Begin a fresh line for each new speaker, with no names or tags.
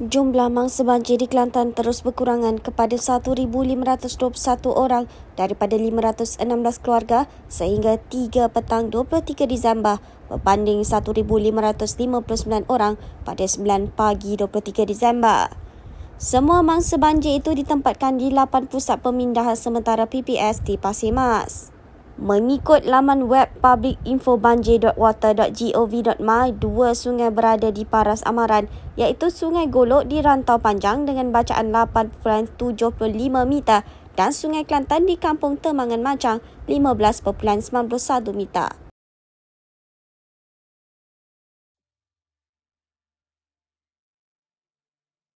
Jumlah mangsa banjir di Kelantan terus berkurangan kepada 1,521 orang daripada 516 keluarga sehingga 3 petang 23 Disember berbanding 1,559 orang pada 9 pagi 23 Disember. Semua mangsa banjir itu ditempatkan di 8 pusat pemindahan sementara PPS di Pasir Mas. Mengikut laman web publicinfobanjir.water.gov.my, dua sungai berada di paras amaran iaitu Sungai Golok di Rantau Panjang dengan bacaan 8.75 meter dan Sungai Kelantan di Kampung Temangan Macang 15.91
meter.